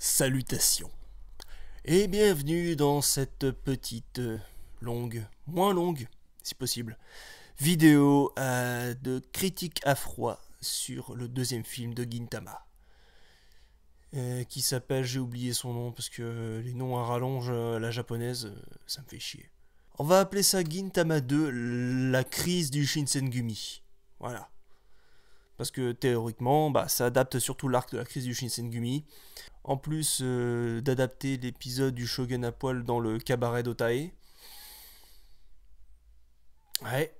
Salutations et bienvenue dans cette petite euh, longue, moins longue si possible, vidéo euh, de critique à froid sur le deuxième film de Gintama. Euh, qui s'appelle, j'ai oublié son nom parce que les noms à rallonge la japonaise, ça me fait chier. On va appeler ça Gintama 2, la crise du Shinsengumi. Voilà parce que théoriquement, bah, ça adapte surtout l'arc de la crise du Shinsengumi. En plus euh, d'adapter l'épisode du shogun à poil dans le cabaret d'Otae. Ouais.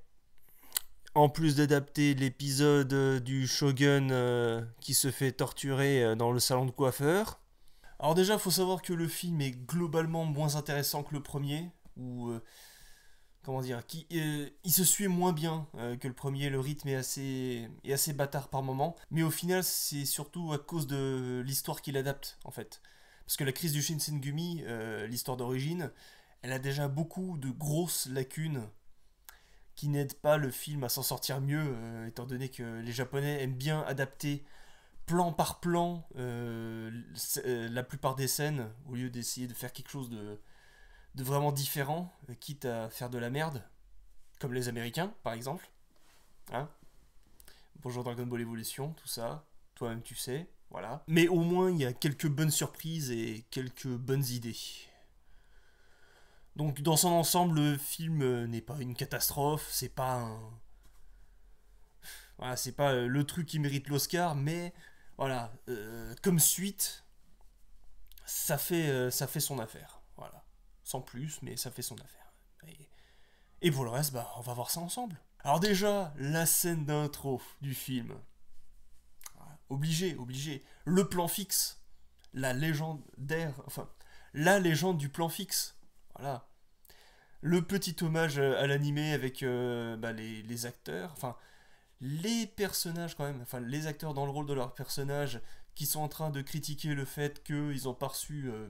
En plus d'adapter l'épisode euh, du shogun euh, qui se fait torturer dans le salon de coiffeur. Alors déjà, il faut savoir que le film est globalement moins intéressant que le premier, Ou comment dire, qui euh, il se suit moins bien euh, que le premier, le rythme est assez, est assez bâtard par moment, mais au final c'est surtout à cause de l'histoire qu'il adapte en fait. Parce que la crise du Shinsengumi, euh, l'histoire d'origine, elle a déjà beaucoup de grosses lacunes qui n'aident pas le film à s'en sortir mieux, étant donné que les Japonais aiment bien adapter plan par plan la plupart des scènes, au lieu d'essayer de faire quelque chose de, vraiment différent, euh, quitte à faire de la merde, comme les Américains, par exemple. Hein. Bonjour Dragon Ball Evolution, tout ça, toi-même tu sais, voilà. Mais au moins, il y a quelques bonnes surprises et quelques bonnes idées. Donc, dans son ensemble, le film euh, n'est pas une catastrophe, c'est pas un... Voilà, c'est pas euh, le truc qui mérite l'Oscar, mais voilà, comme suite, ça fait, ça fait son affaire sans plus, mais ça fait son affaire. Et, pour le reste, bah, on va voir ça ensemble. Alors déjà, la scène d'intro du film. Ah, obligé, obligé. Le plan fixe. La légendaire, enfin, la légende du plan fixe. Voilà. Le petit hommage à l'animé avec euh, bah, les, acteurs, enfin, les personnages quand même, enfin, les acteurs dans le rôle de leurs personnages qui sont en train de critiquer le fait qu'ils ont pas reçu euh,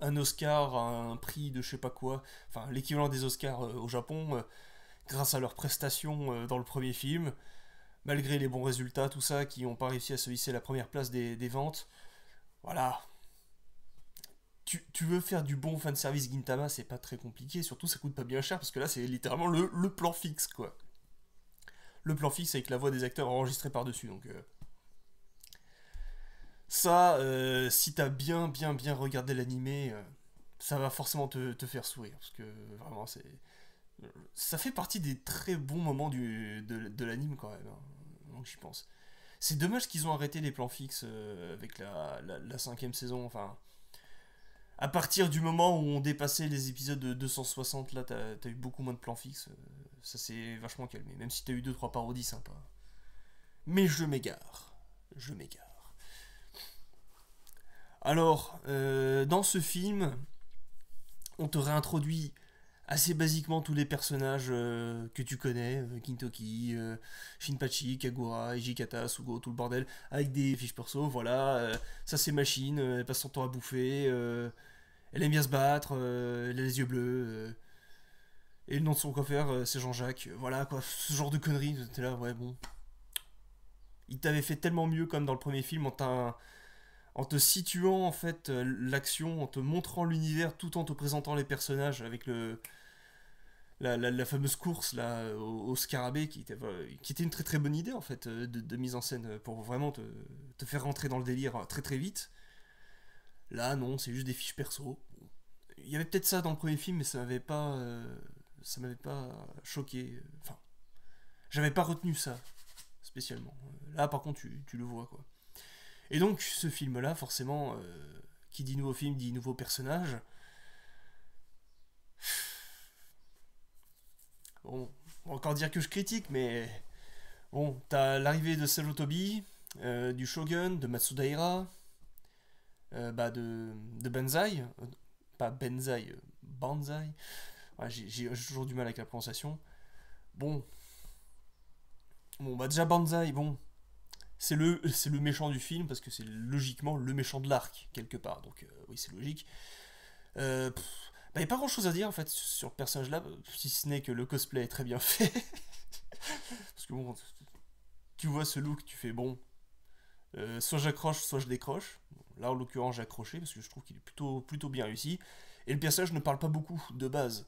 un Oscar, un prix de je sais pas quoi, enfin l'équivalent des Oscars euh, au Japon, euh, grâce à leurs prestations euh, dans le premier film, malgré les bons résultats, tout ça, qui n'ont pas réussi à se hisser la première place des, ventes. Voilà. Tu, veux faire du bon service Gintama, c'est pas très compliqué, surtout ça coûte pas bien cher, parce que là c'est littéralement le, plan fixe, quoi. Le plan fixe avec la voix des acteurs enregistrée par-dessus, donc... Ça, euh, si t'as bien, bien, bien regardé l'animé, euh, ça va forcément te, faire sourire. Parce que vraiment, c'est. Ça fait partie des très bons moments du, de, l'anime quand même. Hein, donc j'y pense. C'est dommage qu'ils ont arrêté les plans fixes euh, avec la, cinquième saison. Enfin. À partir du moment où on dépassait les épisodes de 260, là, t'as as eu beaucoup moins de plans fixes. Ça s'est vachement calmé. Même si t'as eu 2-3 parodies sympas. Mais je m'égare. Je m'égare. Alors, euh, dans ce film, on te réintroduit assez basiquement tous les personnages euh, que tu connais, euh, Kintoki, Shinpachi, Kagura, Ijikata, Sugo, tout le bordel, avec des fiches perso, voilà, ça c'est machine, elle passe son temps à bouffer, elle aime bien se battre, elle a les yeux bleus, et le nom de son coiffeur c'est Jean-Jacques, voilà quoi, ce genre de conneries, c'était là, ouais bon. Il t'avait fait tellement mieux comme dans le premier film, on t'a en te situant en fait euh, l'action, en te montrant l'univers, tout en te présentant les personnages avec le la, fameuse course là au, scarabée euh, qui était, une très très bonne idée en fait euh, de, mise en scène pour vraiment te, faire rentrer dans le délire très très vite. Là non, c'est juste des fiches perso. Il y avait peut-être ça dans le premier film, mais ça m'avait pas ça m'avait pas choqué. Enfin, j'avais pas retenu ça spécialement. Là par contre tu, tu le vois quoi. Et donc ce film-là, forcément, euh, qui dit nouveau film, dit nouveau personnage. Bon, encore dire que je critique, mais bon, t'as l'arrivée de Sajo euh, du Shogun, de Matsudaira, euh, bah, de, de Banzai, pas Benzai, Banzai. J'ai toujours du mal avec la prononciation. Bon. Bon, bah déjà Banzai, bon, c'est le, c'est le méchant du film parce que c'est logiquement le méchant de l'arc quelque part. Donc euh, oui, c'est logique. Il euh, n'y bah, a pas grand chose à dire en fait sur le personnage là, si ce n'est que le cosplay est très bien fait. parce que bon, tu vois ce look, tu fais bon, euh, soit j'accroche, soit je décroche. là en l'occurrence, j'ai accroché parce que je trouve qu'il est plutôt, plutôt bien réussi. Et le personnage ne parle pas beaucoup de base.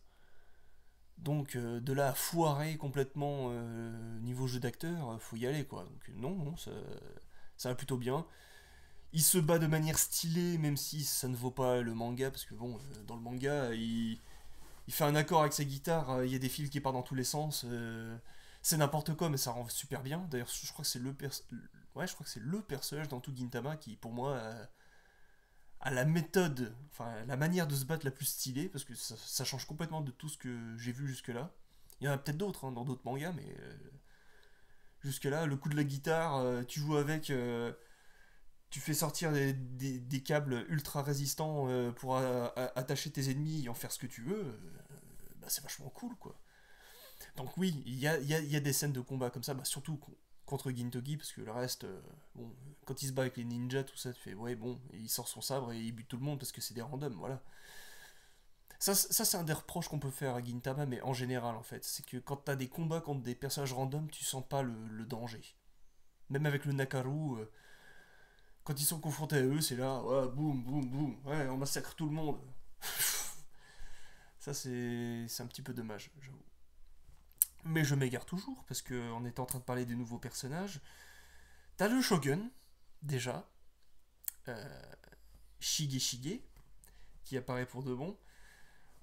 Donc euh, de là à foirer complètement euh, niveau jeu d'acteur, euh, faut y aller quoi. Donc non, non ça, va plutôt bien. Il se bat de manière stylée, même si ça ne vaut pas le manga, parce que bon, dans le manga, il, fait un accord avec sa guitare, il y a des fils qui partent dans tous les sens. c'est n'importe quoi, mais ça rend super bien. D'ailleurs, je crois que c'est le, je crois que c'est le personnage dans tout Gintama qui, pour moi, à la méthode, enfin la manière de se battre la plus stylée, parce que ça, change complètement de tout ce que j'ai vu jusque-là. Il y en a peut-être d'autres hein, dans d'autres mangas, mais euh, jusque-là, le coup de la guitare, euh, tu joues avec, euh, tu fais sortir des, câbles ultra résistants pour attacher tes ennemis et en faire ce que tu veux, bah, c'est vachement cool quoi. Donc oui, il y a, des scènes de combat comme ça, bah, surtout contre Gintogi, parce que le reste, euh, bon, quand il se bat avec les ninjas, tout ça, tu fais, ouais, bon, il sort son sabre et il bute tout le monde parce que c'est des randoms, voilà. Ça, c'est un des reproches qu'on peut faire à Gintama, mais en général, en fait, c'est que quand t'as des combats contre des personnages randoms, tu sens pas le, danger. Même avec le Nakaru, euh, quand ils sont confrontés à eux, c'est là, ouais, boum, boum, boum, ouais, on massacre tout le monde. ça, c'est un petit peu dommage, j'avoue mais je m'égare toujours, parce qu'on est en train de parler des nouveaux personnages. T'as le Shogun, déjà, euh, Shige Shige, qui apparaît pour de bon.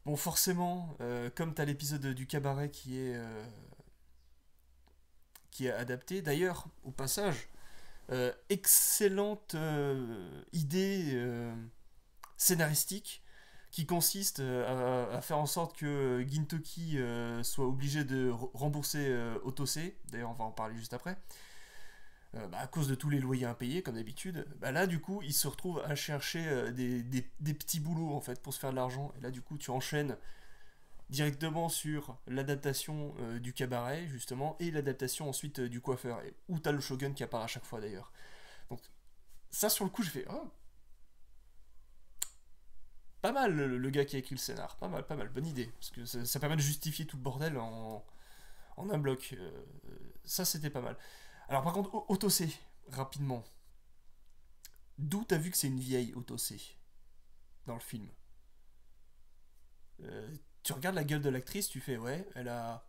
Bon, forcément, euh, comme t'as l'épisode du cabaret qui est, euh, qui est adapté, d'ailleurs, au passage, euh, excellente idée scénaristique qui consiste euh, à, faire en sorte que euh, Gintoki euh, soit obligé de rembourser Otosé, d'ailleurs on va en parler juste après, bah, à cause de tous les loyers impayés, comme d'habitude, bah, là, du coup, il se retrouve à chercher des, petits boulots, en fait, pour se faire de l'argent. Et là, du coup, tu enchaînes directement sur l'adaptation du cabaret, justement, et l'adaptation ensuite du coiffeur, et où t'as le shogun qui apparaît à chaque fois, d'ailleurs. Donc, ça, sur le coup, je fais, oh, pas mal le, gars qui a écrit le scénar, pas mal, pas mal, bonne idée, parce que ça, permet de justifier tout le bordel en, un bloc. Euh, ça c'était pas mal. Alors par contre, Auto-C, rapidement. D'où t'as vu que c'est une vieille Auto-C dans le film euh, Tu regardes la gueule de l'actrice, tu fais ouais, elle a...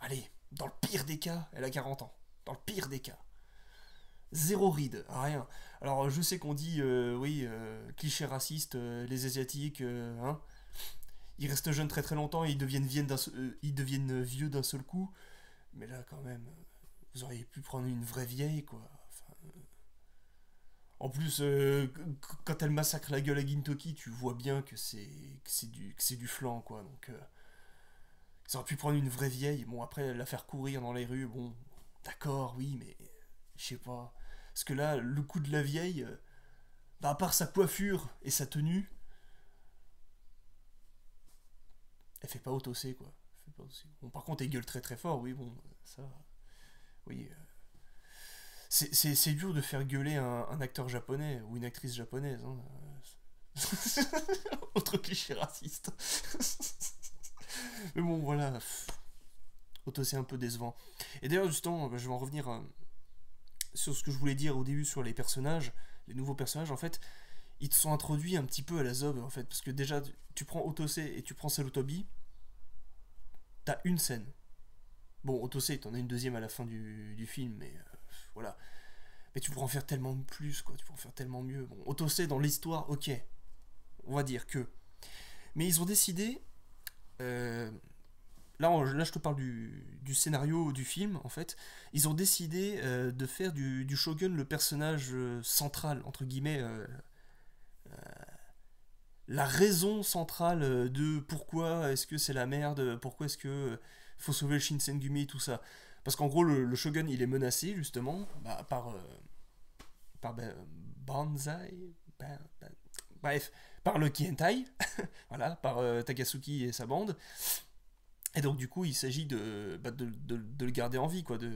Allez, dans le pire des cas, elle a 40 ans. Dans le pire des cas. Zéro ride, rien. Alors, je sais qu'on dit, euh, oui, euh, cliché raciste, euh, les Asiatiques, hein, ils restent jeunes très très longtemps et ils deviennent, ils deviennent vieux d'un seul coup. Mais là, quand même, vous auriez pu prendre une vraie vieille, quoi. en plus, quand elle massacre la gueule à Gintoki, tu vois bien que c'est du, que du flanc, quoi. Donc, Ça aurait pu prendre une vraie vieille. Bon, après, la faire courir dans les rues, bon, d'accord, oui, mais je sais pas. Parce que là, le coup de la vieille, euh, bah, à part sa coiffure et sa tenue, elle fait pas autosser, quoi. fait pas bon, par contre, elle gueule très très fort, oui, bon, ça. Oui. Euh, c'est dur de faire gueuler un, acteur japonais ou une actrice japonaise. Hein. Autre cliché raciste. Mais bon, voilà. Autosser un peu décevant. Et d'ailleurs, justement, bah, je vais en revenir euh, sur ce que je voulais dire au début sur les personnages, les nouveaux personnages, en fait, ils te sont introduits un petit peu à la zob, en fait. Parce que déjà, tu prends Otose et tu prends Salutobi, t'as une scène. Bon, Otose, t'en as une deuxième à la fin du, film, mais euh, voilà. Mais tu pourras en faire tellement plus, quoi. Tu pourras en faire tellement mieux. Bon, Otose, dans l'histoire, ok. On va dire que. Mais ils ont décidé. Euh, là, je te parle du, du, scénario du film, en fait, ils ont décidé euh, de faire du, Shogun le personnage euh, central, entre guillemets, euh, la raison centrale de pourquoi est-ce que c'est la merde, pourquoi est-ce que faut sauver le Shinsengumi, tout ça. Parce qu'en gros, le, Shogun, il est menacé, justement, bah, par, par ben, Banzai, ben, ben, bref, par le Kientai, voilà, par Takasuki et sa bande. Et donc, du coup, il s'agit bah, de, de, le garder en vie, quoi, de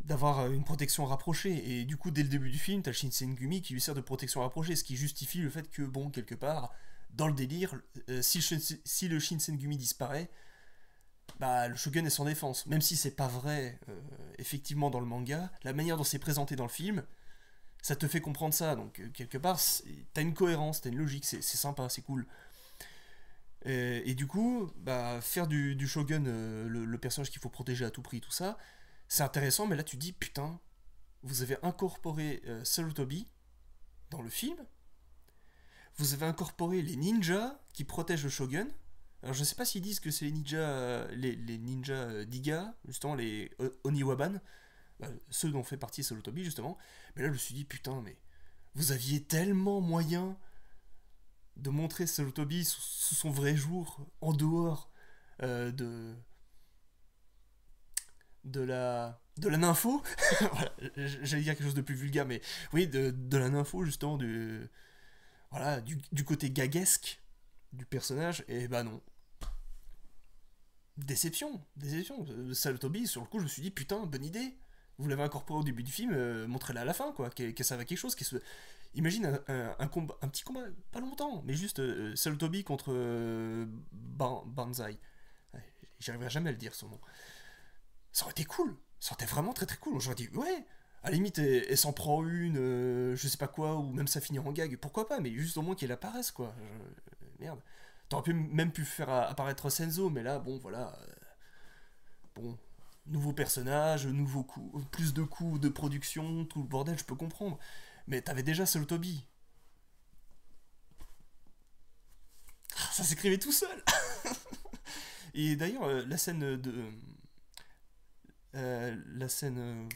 d'avoir euh, une protection rapprochée. Et du coup, dès le début du film, t'as le Shinsengumi qui lui sert de protection rapprochée, ce qui justifie le fait que, bon, quelque part, dans le délire, euh, si, le, gumi Shinsengumi disparaît, bah, le Shogun est sans défense. Même si c'est pas vrai, euh, effectivement, dans le manga, la manière dont c'est présenté dans le film, ça te fait comprendre ça. Donc, quelque part, t'as une cohérence, t'as une logique, c'est sympa, c'est cool. Euh, et, du coup, bah, faire du, shogun euh, le, personnage qu'il faut protéger à tout prix, tout ça, c'est intéressant, mais là tu dis, putain, vous avez incorporé euh, toby dans le film, vous avez incorporé les ninjas qui protègent le shogun. Alors je sais pas s'ils disent que c'est les ninjas, euh, les, les, ninjas Diga, justement les Oniwaban, ceux dont fait partie Sarutobi justement, mais là je me suis dit, putain, mais vous aviez tellement moyen de montrer Salutobi sous, sous son vrai jour, en dehors euh, de de la de la nympho voilà, j'allais dire quelque chose de plus vulgaire mais oui de, la nympho justement du voilà du, côté gaguesque du personnage et ben non déception déception Salutobi sur le coup je me suis dit putain bonne idée vous l'avez incorporé au début du film euh, montrez-la à la fin quoi qu'elle ça quelque chose qu'elle se Imagine un, un, petit combat, pas longtemps, mais juste euh, euh, seul Toby contre euh, Banzai. J'arriverai jamais à le dire son nom. Ça aurait été cool, ça aurait été vraiment très très cool. J'aurais dit, ouais, à la limite, elle, s'en prend une, je sais pas quoi, ou même ça finit en gag, pourquoi pas, mais juste au moins qu'elle apparaisse, quoi. Merde. T'aurais pu, même pu faire apparaître Senzo, mais là, bon, voilà. bon, nouveau personnage, nouveau coup, plus de coûts de production, tout le bordel, je peux comprendre. Mais t'avais déjà Solo Toby. Ah, ça s'écrivait tout seul Et d'ailleurs, euh, la scène de. Euh, euh, la scène.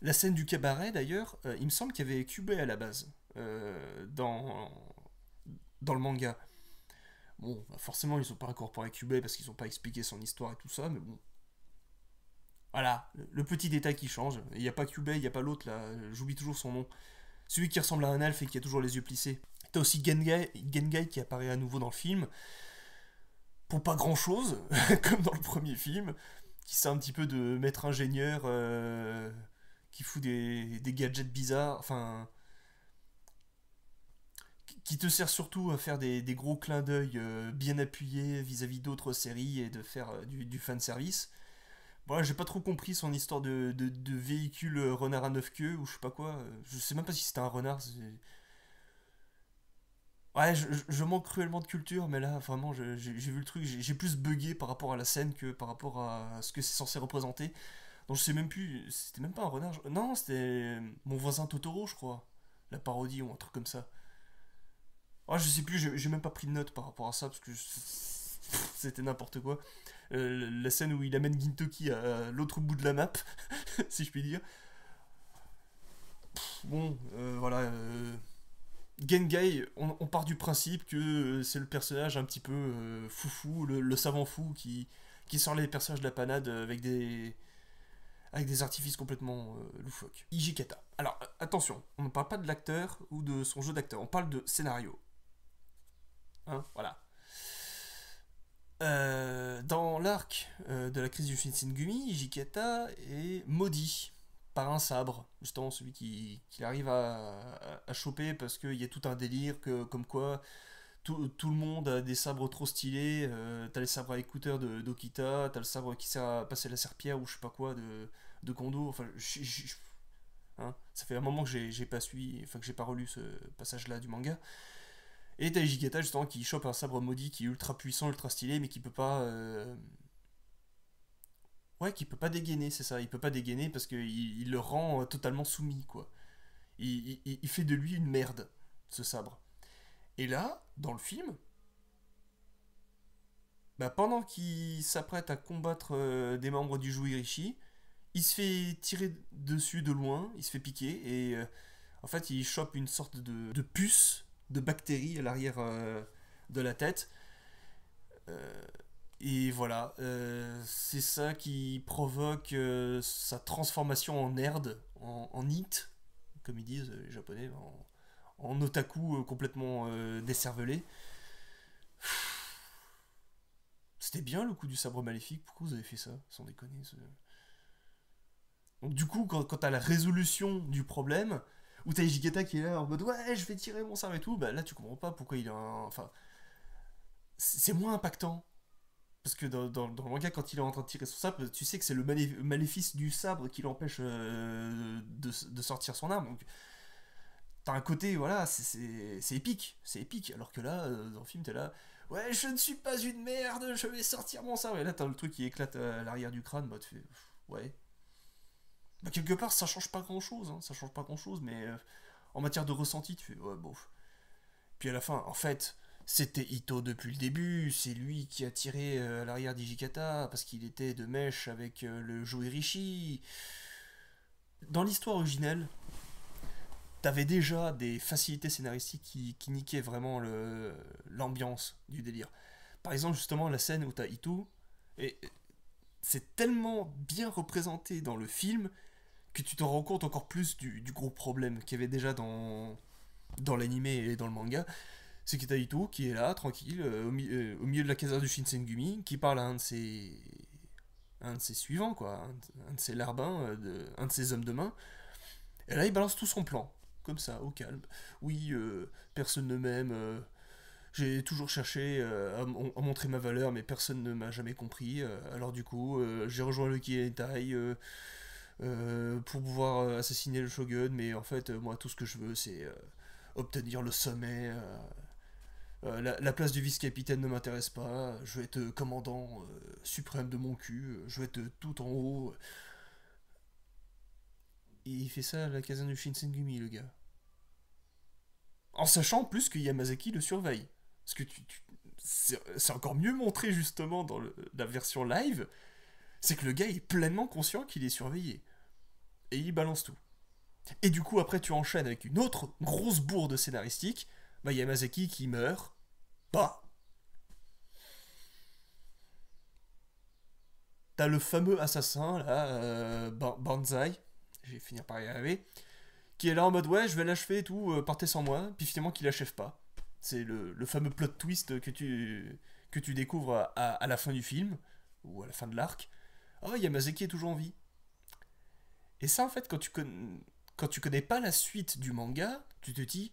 la scène du cabaret, d'ailleurs, il me semble qu'il y avait Cubé à la base. dans. Dans le manga. Bon, bah, forcément, ils ont pas incorporé Cubé parce qu'ils ont pas expliqué son histoire et tout ça, mais bon, voilà, le petit détail qui change. Il n'y a pas Cubey, il n'y a pas l'autre là, j'oublie toujours son nom. Celui qui ressemble à un elfe et qui a toujours les yeux plissés. T'as aussi Gengai, qui apparaît à nouveau dans le film. Pour pas grand chose, comme dans le premier film, qui sert un petit peu de maître ingénieur euh, qui fout des, gadgets bizarres, enfin. qui te sert surtout à faire des, gros clins d'œil euh, bien appuyés vis-à-vis d'autres séries et de faire euh, du, fanservice. service voilà, bah, j'ai pas trop compris son histoire de, de, véhicule euh, renard à neuf queues ou je sais pas quoi. Je sais même pas si c'était un renard. Ouais, je, manque cruellement de culture, mais là, vraiment, j'ai vu le truc. J'ai plus bugué par rapport à la scène que par rapport à ce que c'est censé représenter. Donc je sais même plus. C'était même pas un renard. Non, c'était euh, mon voisin Totoro, je crois. La parodie ou un truc comme ça. Ouais, ah, je sais plus. J'ai même pas pris de notes par rapport à ça parce que c'était n'importe quoi. Euh, la scène où il amène Gintoki à, l'autre bout de la map, si je puis dire. bon, euh, voilà. Euh, Gengai, on, on, part du principe que c'est le personnage un petit peu foufou, le, savant fou qui, qui sort les personnages de la panade avec des, avec des artifices complètement loufoques. Ijikata. Alors, attention, on ne parle pas de l'acteur ou de son jeu d'acteur, on parle de scénario. Hein, voilà. Euh, dans l'arc euh, de la crise du Finsen-gumi, Jiketa est maudit par un sabre, justement celui qui, arrive à, choper parce qu'il y a tout un délire que, comme quoi tout, le monde a des sabres trop stylés, euh, t'as les sabres à écouteurs d'Okita, t'as le sabre qui sert à passer la serpillère ou je sais pas quoi de, Kondo, enfin hein, ça fait un moment que j'ai pas suivi, enfin que j'ai pas relu ce passage là du manga, et t'as justement qui chope un sabre maudit qui est ultra puissant, ultra stylé, mais qui peut pas. Euh, ouais, qui peut pas dégainer, c'est ça. Il peut pas dégainer parce qu'il il le rend euh, totalement soumis, quoi. Il, fait de lui une merde, ce sabre. Et là, dans le film, bah, pendant qu'il s'apprête à combattre euh, des membres du Jouirishi, il se fait tirer dessus de loin, il se fait piquer, et en fait, il chope une sorte de, de puce de bactéries à l'arrière euh, de la tête. Euh, et voilà, euh, c'est ça qui provoque sa transformation en nerd, en, en comme ils disent les japonais, en, otaku complètement décervelé. C'était bien le coup du sabre maléfique, pourquoi vous avez fait ça Sans déconner. Donc du coup, quant à la résolution du problème, ou t'as Ejigeta qui est là en mode ouais, je vais tirer mon sabre et tout. Bah là, tu comprends pas pourquoi il a un. Enfin. C'est moins impactant. Parce que dans, dans, dans, le manga, quand il est en train de tirer son sabre, tu sais que c'est le maléfice du sabre qui l'empêche euh, de, de, sortir son arme. Donc, t'as un côté, voilà, c'est épique. C'est épique. Alors que là, euh, dans le film, t'es là, ouais, je ne suis pas une merde, je vais sortir mon sabre. Et là, t'as le truc qui éclate à l'arrière du crâne, bah, tu fais, ouais, quelque part, ça change pas grand chose, hein. ça change pas grand chose, mais euh, en matière de ressenti, tu fais ouais, Puis à la fin, en fait, c'était Ito depuis le début, c'est lui qui a tiré euh, à l'arrière d'Ijikata parce qu'il était de mèche avec euh, le Rishi. Dans l'histoire originelle, t'avais déjà des facilités scénaristiques qui, qui niquaient vraiment l'ambiance du délire. Par exemple, justement, la scène où t'as Ito, et c'est tellement bien représenté dans le film que tu te rends compte encore plus du, gros problème qu'il y avait déjà dans, dans l'anime et dans le manga. C'est Kitaito qui est là, tranquille, euh, euh, au, milieu de la caserne du Shinsengumi, qui parle à un de ses, un de ses suivants, quoi, un de, ses larbins, euh, un de ses hommes de main. Et là, il balance tout son plan, comme ça, au calme. Oui, personne ne m'aime, j'ai toujours cherché à, montrer ma valeur, mais personne ne m'a jamais compris. alors du coup, j'ai rejoint le Kientai, euh, pour pouvoir euh, assassiner le shogun, mais en fait, euh, moi, tout ce que je veux, c'est obtenir le sommet. La, place du vice-capitaine ne m'intéresse pas, je veux être commandant suprême de mon cul, je veux être tout en haut. Et Il fait ça à la caserne du Shinsengumi, le gars. En sachant plus que Yamazaki le surveille. ce que c'est encore mieux montré justement dans la version live c'est que le gars est pleinement conscient qu'il est surveillé. Et il balance tout. Et du coup, après, tu enchaînes avec une autre grosse de scénaristique. Bah, Yamazaki qui meurt. Bah T'as le fameux assassin, là, euh, Banzai, je vais finir par y arriver, qui est là en mode ouais, je vais l'achever et tout, euh, partez sans moi, puis finalement qu'il l'achève pas. C'est le, fameux plot twist que tu, que tu découvres à, la fin du film, ou à la fin de l'arc. Oh, Yamazaki est toujours en vie. Et ça, en fait, quand tu, connais, quand tu connais pas la suite du manga, tu te dis,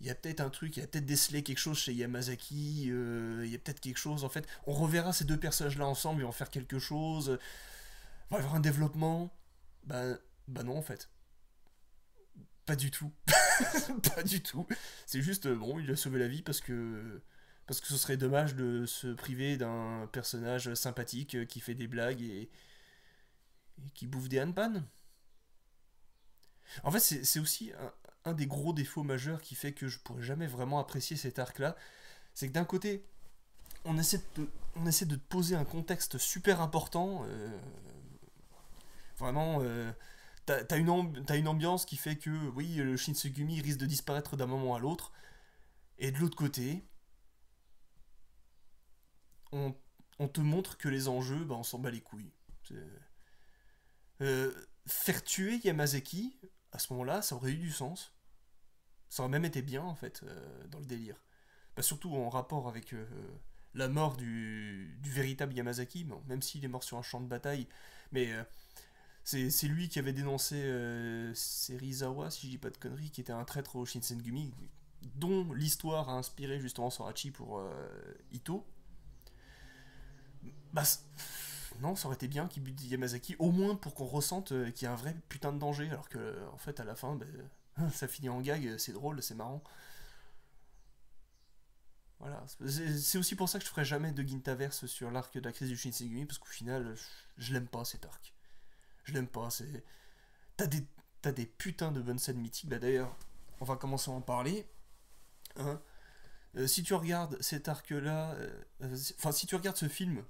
il y a peut-être un truc, il y a peut-être décelé quelque chose chez Yamazaki, euh, il y a peut-être quelque chose, en fait, on reverra ces deux personnages-là ensemble, ils vont faire quelque chose, il va y avoir un développement. Ben... Ben non, en fait. Pas du tout. pas du tout. C'est juste, bon, il a sauvé la vie parce que parce que ce serait dommage de se priver d'un personnage sympathique euh, qui fait des blagues et, qui bouffe des hanpans. En fait, c'est aussi un, des gros défauts majeurs qui fait que je pourrais jamais vraiment apprécier cet arc-là. C'est que d'un côté, on essaie, de, on poser un contexte super important. Euh, vraiment, euh, t'as as une, ambiance qui fait que, oui, le Shinsegumi risque de disparaître d'un moment à l'autre. Et de l'autre côté, on, te montre que les enjeux, bah, on s'en bat les couilles. Euh, faire tuer Yamazaki, à ce moment-là, ça aurait eu du sens. Ça aurait même été bien, en fait, euh, dans le délire. Bah, surtout en rapport avec euh, la mort du, véritable Yamazaki, même s'il est mort sur un champ de bataille. Mais c'est lui qui avait dénoncé Serizawa, si je dis pas de conneries, qui était un traître au Shinsengumi, dont l'histoire a inspiré justement Sorachi pour Ito. Bah, non, ça aurait été bien qu'il bute Yamazaki, au moins pour qu'on ressente euh, qu'il y a un vrai putain de danger, alors que, euh, en fait, à la fin, bah, ça finit en gag, c'est drôle, c'est marrant. Voilà, c'est aussi pour ça que je ferai jamais de Gintaverse sur l'arc de la crise du Shinsengumi, parce qu'au final, je, l'aime pas cet arc. Je l'aime pas, c'est... T'as des, t'as des putains de bonnes scènes mythiques, bah d'ailleurs, on va commencer à en parler. Hein euh, si tu regardes cet arc-là, enfin si tu regardes ce film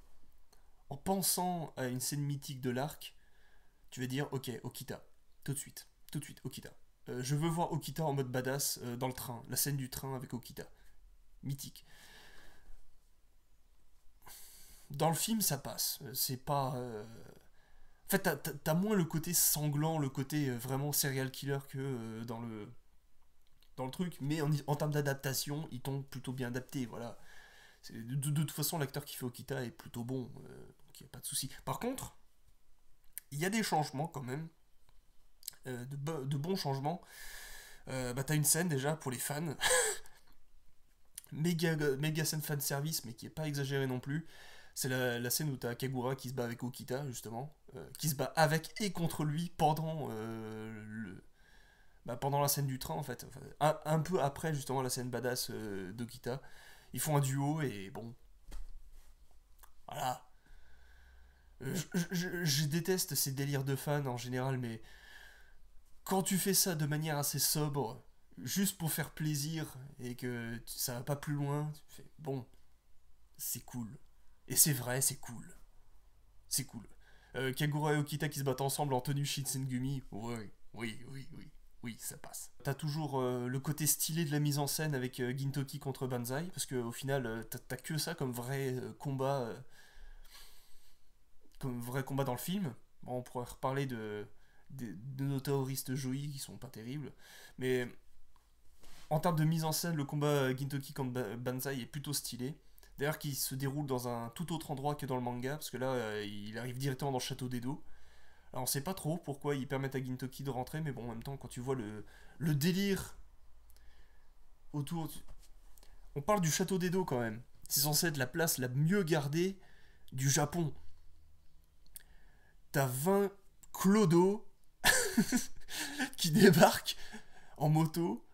en pensant à une scène mythique de l'arc, tu vas dire ok, Okita, tout de suite, tout de suite, Okita. Euh, je veux voir Okita en mode badass euh, dans le train, la scène du train avec Okita. Mythique. Dans le film, ça passe. Euh, c'est pas. En fait, t'as moins le côté sanglant, le côté vraiment serial killer que dans le dans le truc, mais en, termes d'adaptation, ils t'ont plutôt bien adapté, voilà. De, toute façon, l'acteur qui fait Okita est plutôt bon il n'y a pas de souci. Par contre, il y a des changements quand même, euh, de, bons changements. Euh, bah, t'as une scène déjà pour les fans, méga, méga scène fan service, mais qui est pas exagérée non plus. C'est la, scène où t'as Kagura qui se bat avec Okita, justement, euh, qui se bat avec et contre lui pendant le. Bah, pendant la scène du train en fait, un, un, peu après justement la scène badass d'Okita, ils font un duo et bon, voilà, je, déteste ces délires de fans en général, mais quand tu fais ça de manière assez sobre, juste pour faire plaisir et que ça va pas plus loin, tu fais bon, c'est cool. Et c'est vrai, c'est cool. C'est cool. Euh, Kagura et Okita qui se battent ensemble en tenue Shinsengumi, gumi oui, oui, oui. Oui, ça passe. T'as toujours euh, le côté stylé de la mise en scène avec euh, Gintoki contre Banzai, parce qu'au final, t'as que ça comme vrai combat comme vrai combat dans le film. on pourrait reparler de, de, nos terroristes joyeux qui sont pas terribles, mais en termes de mise en scène, le combat Gintoki contre Banzai est plutôt stylé. D'ailleurs, qui se déroule dans un tout autre endroit que dans le manga, parce que là, euh, il arrive directement dans le château d'Edo. Alors, on sait pas trop pourquoi ils permettent à Gintoki de rentrer, mais bon, en même temps, quand tu vois le, le délire autour. On parle du château d'Edo quand même. C'est censé être la place la mieux gardée du Japon t'as 20 clodos qui débarquent en moto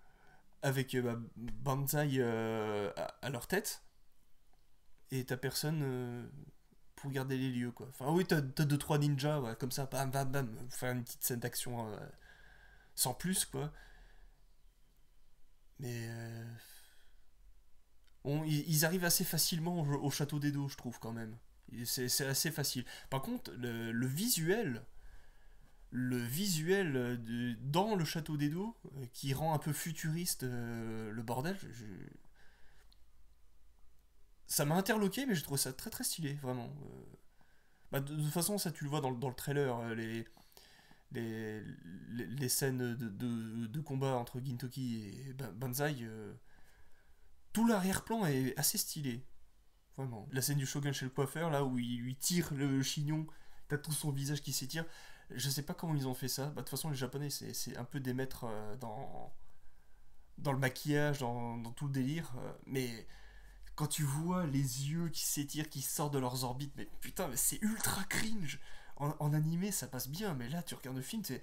avec euh, bah, Banzai euh, à, leur tête et t'as personne euh, pour garder les lieux quoi. Enfin oui t'as, 2-3 ninjas comme ça bam bam bam faire une petite scène d'action sans plus quoi. Mais ils, arrivent assez facilement au château des dos je trouve quand même. C'est assez facile. Par contre, le, visuel, le visuel dans le château des d'Edo, euh, qui rend un peu futuriste euh, le bordel, ça m'a interloqué, mais je trouve ça très très stylé, vraiment. Euh. Bah, de, toute façon, ça tu le vois dans, le trailer, les, les, scènes de, de, combat entre Gintoki et Banzai. Tout l'arrière-plan est assez stylé. Vraiment. La scène du shogun chez le coiffeur, là, où il, lui tire le chignon, t'as tout son visage qui s'étire. Je sais pas comment ils ont fait ça. Bah, de toute façon, les Japonais, c'est un peu des maîtres euh, dans, dans le maquillage, dans, tout le délire. Euh, mais quand tu vois les yeux qui s'étirent, qui sortent de leurs orbites, mais putain, mais c'est ultra cringe. En, en, animé, ça passe bien, mais là, tu regardes le film, c'est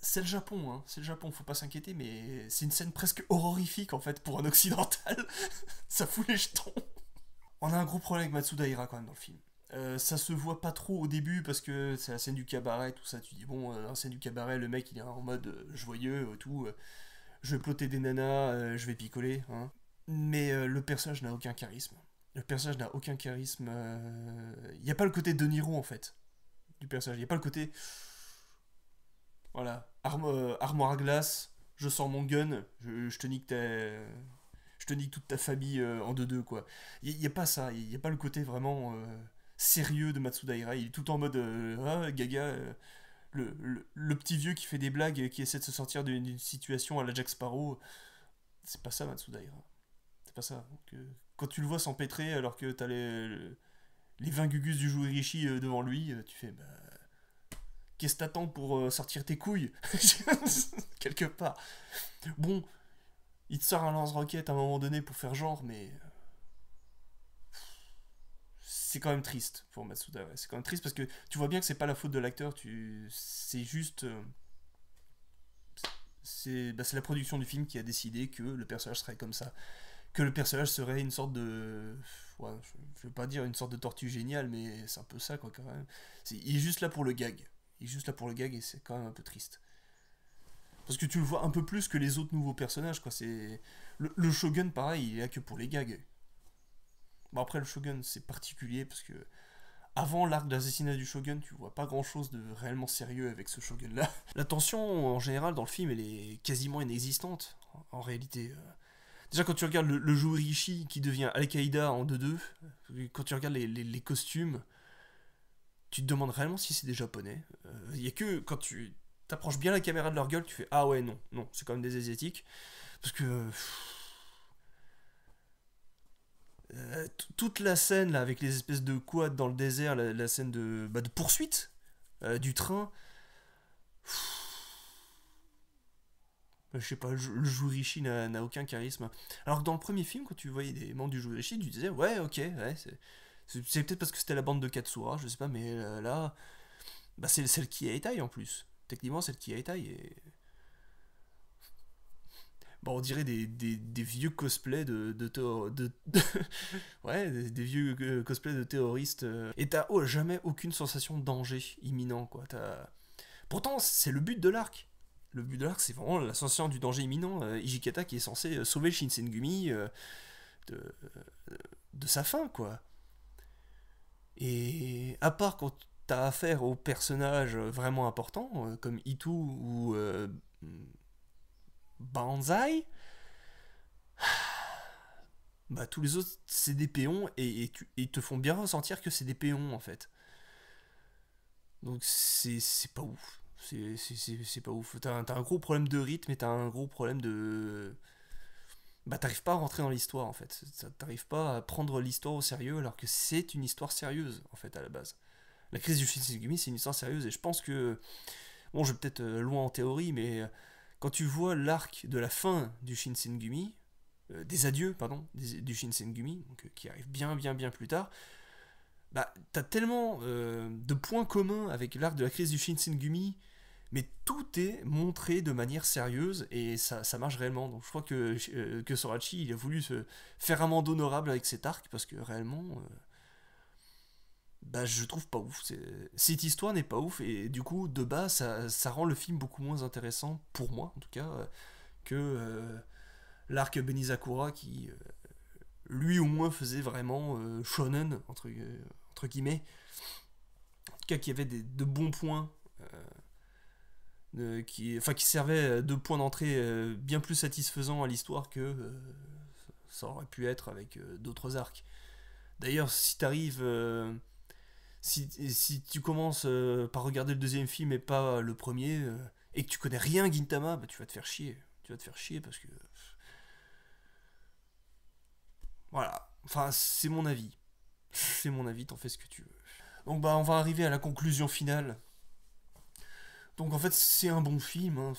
c'est le Japon, hein. c'est le Japon, faut pas s'inquiéter, mais c'est une scène presque horrifique en fait pour un occidental. ça fout les jetons. On a un gros problème avec Matsuda Hira quand même dans le film. Euh, ça se voit pas trop au début parce que c'est la scène du cabaret, tout ça. Tu dis, bon, euh, la scène du cabaret, le mec il est en mode euh, joyeux, tout. je vais ploter des nanas, je vais picoler. Hein. Mais le personnage n'a aucun charisme. Le personnage n'a aucun charisme. Il n'y a pas le côté De Niro en fait du personnage. Il n'y a pas le côté voilà. Euh, armoire à glace, je sors mon gun, je, te nique ta... Je te nique toute ta famille euh, en deux-deux, quoi. Il n'y a, pas ça, il n'y a pas le côté vraiment euh, sérieux de Matsudaira Il est tout en mode ah, Gaga, le, le, petit vieux qui fait des blagues qui essaie de se sortir d'une situation à la Jack Sparrow. C'est pas ça, Matsudaira C'est pas ça. quand tu le vois s'empêtrer alors que t'as les, les 20 gugus du Richie devant lui, tu fais bah Qu'est-ce t'attends pour euh, sortir tes couilles Quelque part. Bon, il te sort un lance-roquette à un moment donné pour faire genre, mais. C'est quand même triste pour Matsuda. C'est quand même triste parce que tu vois bien que c'est pas la faute de l'acteur. C'est juste. Euh, bah, c'est la production du film qui a décidé que le personnage serait comme ça. Que le personnage serait une sorte de. je... veux pas dire une sorte de tortue géniale, mais c'est un peu ça, quoi, quand même. Il est juste là pour le gag. Il est juste là pour le gag et c'est quand même un peu triste. Parce que tu le vois un peu plus que les autres nouveaux personnages, quoi. C'est le, Shogun, pareil, il est là que pour les gags. Bon après le Shogun, c'est particulier parce que avant l'arc d'assassinat du Shogun, tu vois pas grand-chose de réellement sérieux avec ce Shogun-là. La tension en général dans le film, elle est quasiment inexistante en réalité. Euh. Déjà quand tu regardes le, joueur Ishii qui devient Al-Qaïda en 2-2, quand tu regardes les costumes, tu te demandes réellement si c'est des japonais. Il euh, n'y a que quand tu t'approches bien la caméra de leur gueule, tu fais ah ouais, non, non, c'est quand même des asiatiques. Parce que. Euh, toute la scène là avec les espèces de quads dans le désert, la, scène de, bah, de poursuite euh, du train. je sais pas, le Jurishi n'a aucun charisme. Alors que dans le premier film, quand tu voyais des membres du Jurishi, tu disais ouais, ok, ouais, c'est c'est peut-être parce que c'était la bande de Katsura, je sais pas, mais euh, là, bah c'est celle qui est Etai en plus. Techniquement, celle qui est Etai et... Bon, bah, on dirait des, vieux cosplays de, de, ouais, des, vieux euh, cosplays de terroristes. Euh. Et t'as oh, jamais aucune sensation de danger imminent, quoi. Pourtant, c'est le but de l'arc. Le but de l'arc, c'est vraiment la sensation du danger imminent. Ijikata qui est censé sauver Shinsengumi de, de sa fin, quoi. Et à part quand t'as affaire aux personnages vraiment importants, euh, comme Itu ou euh, Banzai, bah tous les autres, c'est des péons et, ils te font bien ressentir que c'est des péons en fait. Donc c'est pas ouf. C'est pas ouf. T'as un gros problème de rythme et t'as un gros problème de bah t'arrives pas à rentrer dans l'histoire en fait. T'arrives pas à prendre l'histoire au sérieux alors que c'est une histoire sérieuse en fait à la base. La crise du Shinsengumi, c'est une histoire sérieuse et je pense que bon je vais peut-être euh, loin en théorie mais euh, quand tu vois l'arc de la fin du Shinsengumi, euh, des adieux pardon du Shinsengumi donc, qui arrive bien bien bien plus tard, bah t'as tellement de points communs avec l'arc de la crise du Shinsengumi mais tout est montré de manière sérieuse et ça, marche réellement. Donc je crois euh, que, Sorachi, il a voulu se faire un monde honorable avec cet arc parce que réellement, euh, bah, je trouve pas ouf. Cette histoire n'est pas ouf et du coup, de base, ça, rend le film beaucoup moins intéressant, pour moi en tout cas, euh, que l'arc Benizakura qui, lui au moins, faisait vraiment shonen, entre, entre guillemets. En tout cas, qui avait de bons points euh, qui, enfin, qui servait euh, de point d'entrée euh, bien plus satisfaisant à l'histoire que ça aurait pu être avec d'autres arcs. D'ailleurs, si t'arrives, si, si, tu commences par regarder le deuxième film et pas le premier, et que tu connais rien Gintama, bah, tu vas te faire chier. Tu vas te faire chier parce que. Voilà. Enfin, c'est mon avis. C'est mon avis, t'en fais ce que tu veux. Donc bah on va arriver à la conclusion finale donc en fait, c'est un bon film. Hein,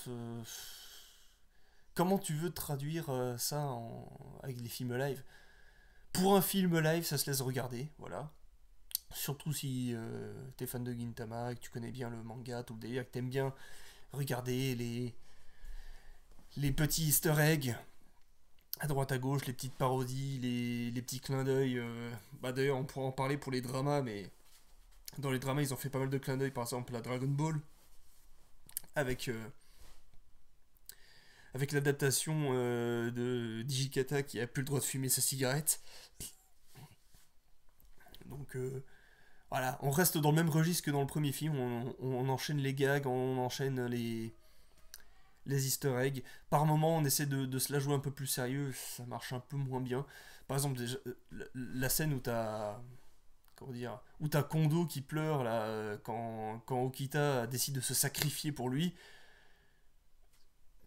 Comment tu veux traduire euh, ça avec des films live Pour un film live, ça se laisse regarder, voilà. Surtout si euh, t'es fan de Gintama, que tu connais bien le manga, tout le délire, que t'aimes bien regarder les... les petits easter eggs à droite à gauche, les petites parodies, les, les petits clins d'œil. Euh, bah d'ailleurs, on pourra en parler pour les dramas, mais dans les dramas, ils ont fait pas mal de clins d'œil, par exemple la Dragon Ball avec, euh, avec l'adaptation euh, de Digikata qui a plus le droit de fumer sa cigarette. Donc euh, voilà, on reste dans le même registre que dans le premier film, on, enchaîne les gags, on enchaîne les, les easter eggs. Par moment, on essaie de, de, se la jouer un peu plus sérieux, ça marche un peu moins bien. Par exemple, déjà, la, la scène où t'as comment dire, ou t'as Kondo qui pleure là euh, quand, quand Okita décide de se sacrifier pour lui.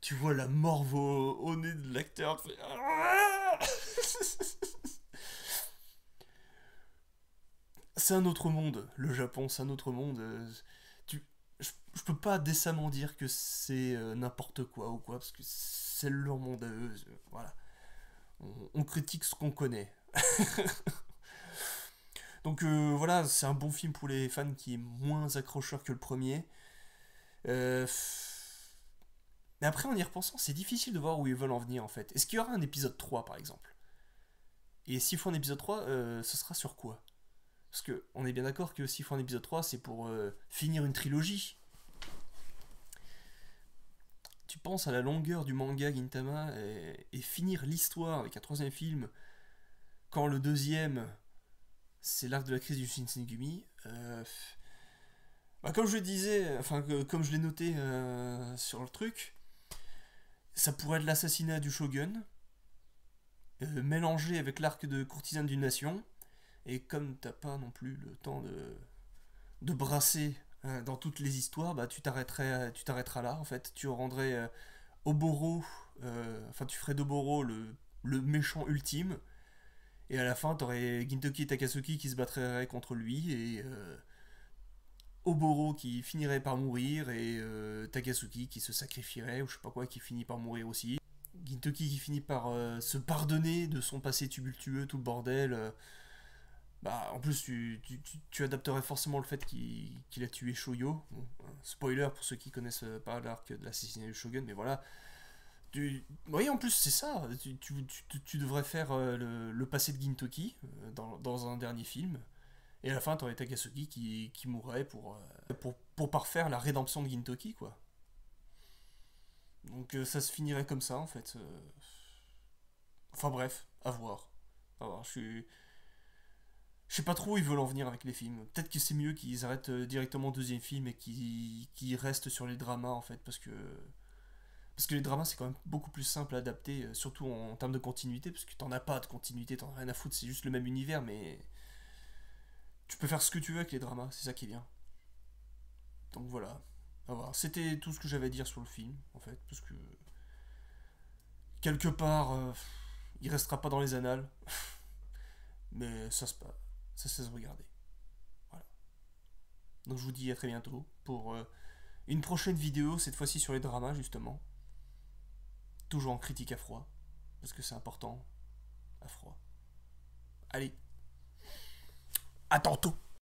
Tu vois la morve au, nez de l'acteur. Ah c'est un autre monde, le Japon, c'est un autre monde. Euh, tu, je, peux pas décemment dire que c'est euh, n'importe quoi ou quoi, parce que c'est leur monde à eux. Voilà. On, on critique ce qu'on connaît. Donc euh, voilà, c'est un bon film pour les fans qui est moins accrocheur que le premier. Euh, Mais après, en y repensant, c'est difficile de voir où ils veulent en venir en fait. Est-ce qu'il y aura un épisode 3 par exemple Et s'il faut un épisode 3, euh, ce sera sur quoi Parce que on est bien d'accord que s'il faut un épisode 3, c'est pour finir une trilogie. Tu penses à la longueur du manga Gintama et finir l'histoire avec un troisième film quand le deuxième c'est l'arc de la crise du Shinsengumi. Euh, bah, comme je disais, enfin comme je l'ai noté euh, sur le truc, ça pourrait être l'assassinat du shogun, euh, mélangé avec l'arc de courtisane d'une nation, et comme t'as pas non plus le temps de, de brasser dans toutes les histoires, bah tu t'arrêterais, tu t'arrêteras là en fait, tu rendrais Oboro, enfin tu ferais d'Oboro le, le méchant ultime, et à la fin, t'aurais Gintoki et Takasuki qui se battraient contre lui et euh, Oboro qui finirait par mourir et euh, Takasuki qui se sacrifierait ou je sais pas quoi qui finit par mourir aussi. Gintoki qui finit par euh, se pardonner de son passé tumultueux, tout le bordel. bah, en plus, tu, adapterais forcément le fait qu'il a tué Shoyo. spoiler pour ceux qui connaissent pas l'arc de l'assassinat du Shogun, mais voilà. Oui, en plus, c'est ça. Tu, devrais faire euh, le, passé de Gintoki euh, dans, un dernier film. Et à la fin, t'aurais Takasugi qui, qui mourrait pour, euh, parfaire la rédemption de Gintoki, quoi. Donc ça se finirait comme ça, en fait. Enfin bref, à voir. je sais pas trop où ils veulent en venir avec les films. Peut-être que c'est mieux qu'ils arrêtent directement le deuxième film et qu'ils restent sur les dramas, en fait, parce que... Parce que les dramas, c'est quand même beaucoup plus simple à adapter, euh, surtout en, termes de continuité, parce que t'en as pas de continuité, t'en as rien à foutre, c'est juste le même univers, mais. Tu peux faire ce que tu veux avec les dramas, c'est ça qui vient. Donc voilà. C'était tout ce que j'avais à dire sur le film, en fait, parce que. Quelque part, euh, il restera pas dans les annales. mais ça se passe. Ça, cesse se regarder. Voilà. Donc je vous dis à très bientôt pour. Euh, une prochaine vidéo, cette fois-ci sur les dramas justement. Toujours en critique à froid, parce que c'est important, à froid. Allez, attends tantôt